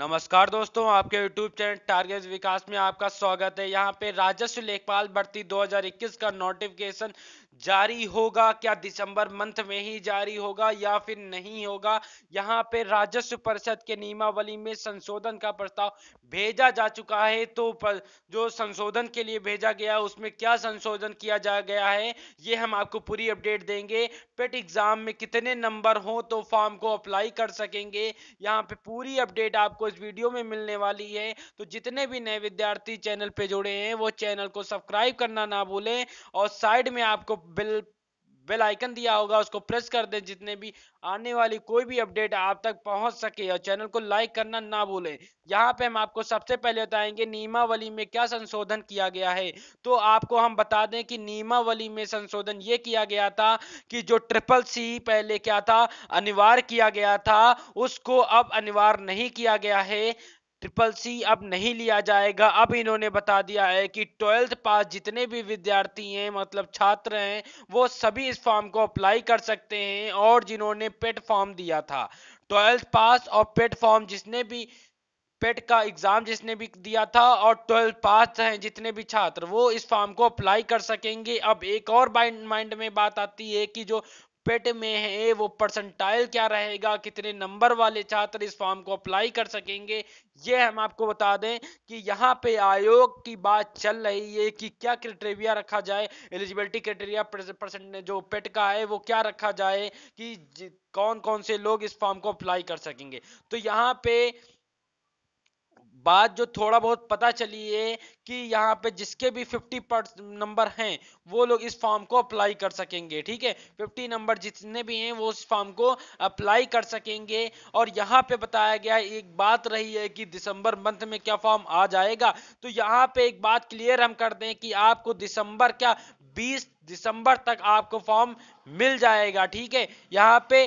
नमस्कार दोस्तों आपके YouTube चैनल टारगेट विकास में आपका स्वागत है यहाँ पे राजस्व लेखपाल भर्ती 2021 का नोटिफिकेशन जारी होगा क्या दिसंबर मंथ में ही जारी होगा या फिर नहीं होगा यहाँ पे राजस्व परिषद के नियमावली में संशोधन का प्रस्ताव भेजा जा चुका है तो जो संशोधन के लिए भेजा गया उसमें क्या संशोधन किया जा गया है ये हम आपको पूरी अपडेट देंगे पेट एग्जाम में कितने नंबर हो तो फॉर्म को अप्लाई कर सकेंगे यहाँ पे पूरी अपडेट आपको इस वीडियो में मिलने वाली है तो जितने भी नए विद्यार्थी चैनल पे जुड़े हैं वो चैनल को सब्सक्राइब करना ना भूलें और साइड में आपको बिल बेल आइकन दिया होगा उसको प्रेस कर दें जितने भी आने वाली कोई भी अपडेट आप तक पहुंच सके और चैनल को लाइक करना ना भूलें यहाँ पे हम आपको सबसे पहले बताएंगे नियमावली में क्या संशोधन किया गया है तो आपको हम बता दें कि नियमावली में संशोधन ये किया गया था कि जो ट्रिपल सी पहले क्या था अनिवार्य किया गया था उसको अब अनिवार्य नहीं किया गया है ट्रिपल सी अब नहीं लिया जाएगा अब इन्होंने बता दिया है कि ट्वेल्थ पास जितने भी विद्यार्थी हैं मतलब छात्र हैं वो सभी इस फॉर्म को अप्लाई कर सकते हैं और जिन्होंने पेट फॉर्म दिया था ट्वेल्थ पास और पेट फॉर्म जिसने भी पेट का एग्जाम जिसने भी दिया था और ट्वेल्थ पास हैं जितने भी छात्र वो इस फॉर्म को अप्लाई कर सकेंगे अब एक और माइंड में बात आती है कि जो पेट में है वो परसेंटाइल क्या रहेगा कितने नंबर वाले छात्र इस फॉर्म को अप्लाई कर सकेंगे ये हम आपको बता दें कि यहाँ पे आयोग की बात चल रही है कि क्या क्राइटेरिया रखा जाए एलिजिबिलिटी क्राइटेरिया परसेंट जो पेट का है वो क्या रखा जाए कि कौन कौन से लोग इस फॉर्म को अप्लाई कर सकेंगे तो यहाँ पे बात जो थोड़ा बहुत पता चली है कि यहाँ पे जिसके भी 50 नंबर हैं वो लोग इस फॉर्म को अप्लाई कर सकेंगे ठीक है 50 नंबर जितने भी हैं वो इस फॉर्म को अप्लाई कर सकेंगे और यहाँ पे बताया गया एक बात रही है कि दिसंबर मंथ में क्या फॉर्म आ जाएगा तो यहाँ पे एक बात क्लियर हम कर दें कि आपको दिसंबर क्या 20 दिसंबर तक आपको फॉर्म मिल जाएगा ठीक है यहाँ पे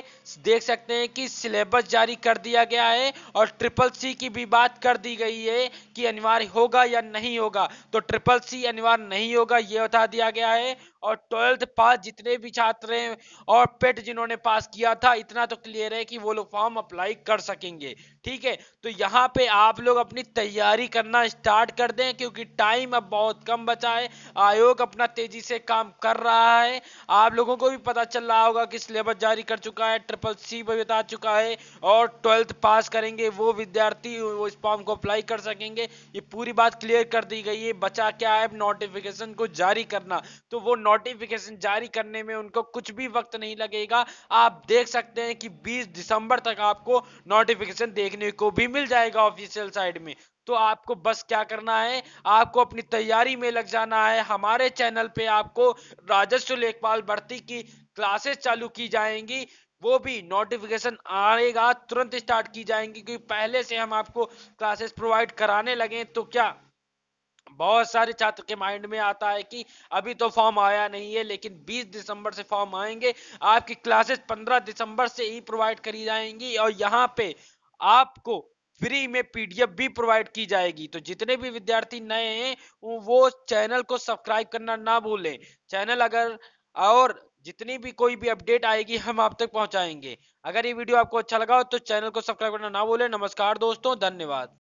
देख सकते हैं कि सिलेबस जारी कर दिया गया है और ट्रिपल सी की भी बात कर दी गई है कि अनिवार्य होगा या नहीं होगा तो ट्रिपल सी अनिवार्य नहीं होगा ये बता दिया गया है और ट्वेल्थ पास जितने भी छात्र हैं और पेट जिन्होंने पास किया था इतना तो क्लियर है कि वो लोग फॉर्म अप्लाई कर सकेंगे ठीक है तो यहाँ पे आप लोग अपनी तैयारी करना स्टार्ट कर दें क्योंकि टाइम अब बहुत कम बचा है आयोग अपना तेजी से काम कर कर रहा है आप लोगों को भी पता चल रहा होगा कि सिलेबस जारी कर चुका है ट्रिपल सी भी बता चुका है और ट्वेल्थ पास करेंगे वो विद्यार्थी वो इस फॉर्म को अप्लाई कर सकेंगे ये पूरी बात क्लियर कर दी गई है बचा क्या है नोटिफिकेशन को जारी करना तो वो नोटिफिकेशन जारी करने में उनको कुछ भी वक्त नहीं लगेगा आप देख सकते हैं कि बीस दिसंबर तक आपको नोटिफिकेशन देखने को भी मिल जाएगा ऑफिशियल साइड में तो आपको बस क्या करना है आपको अपनी तैयारी में लग जाना है हमारे चैनल पे आपको राजस्व लेखपाल भर्ती की क्लासेस चालू की जाएंगी वो भी नोटिफिकेशन आएगा तुरंत स्टार्ट की जाएंगी क्योंकि पहले से हम आपको क्लासेस प्रोवाइड कराने लगे तो क्या बहुत सारे छात्र के माइंड में आता है कि अभी तो फॉर्म आया नहीं है लेकिन 20 दिसंबर से फॉर्म आएंगे आपकी क्लासेस 15 दिसंबर से ही प्रोवाइड करी जाएंगी और यहाँ पे आपको फ्री में पीडीएफ भी प्रोवाइड की जाएगी तो जितने भी विद्यार्थी नए हैं वो चैनल को सब्सक्राइब करना ना भूलें चैनल अगर और जितनी भी कोई भी अपडेट आएगी हम आप तक पहुंचाएंगे अगर ये वीडियो आपको अच्छा लगा हो तो चैनल को सब्सक्राइब करना ना भूलें नमस्कार दोस्तों धन्यवाद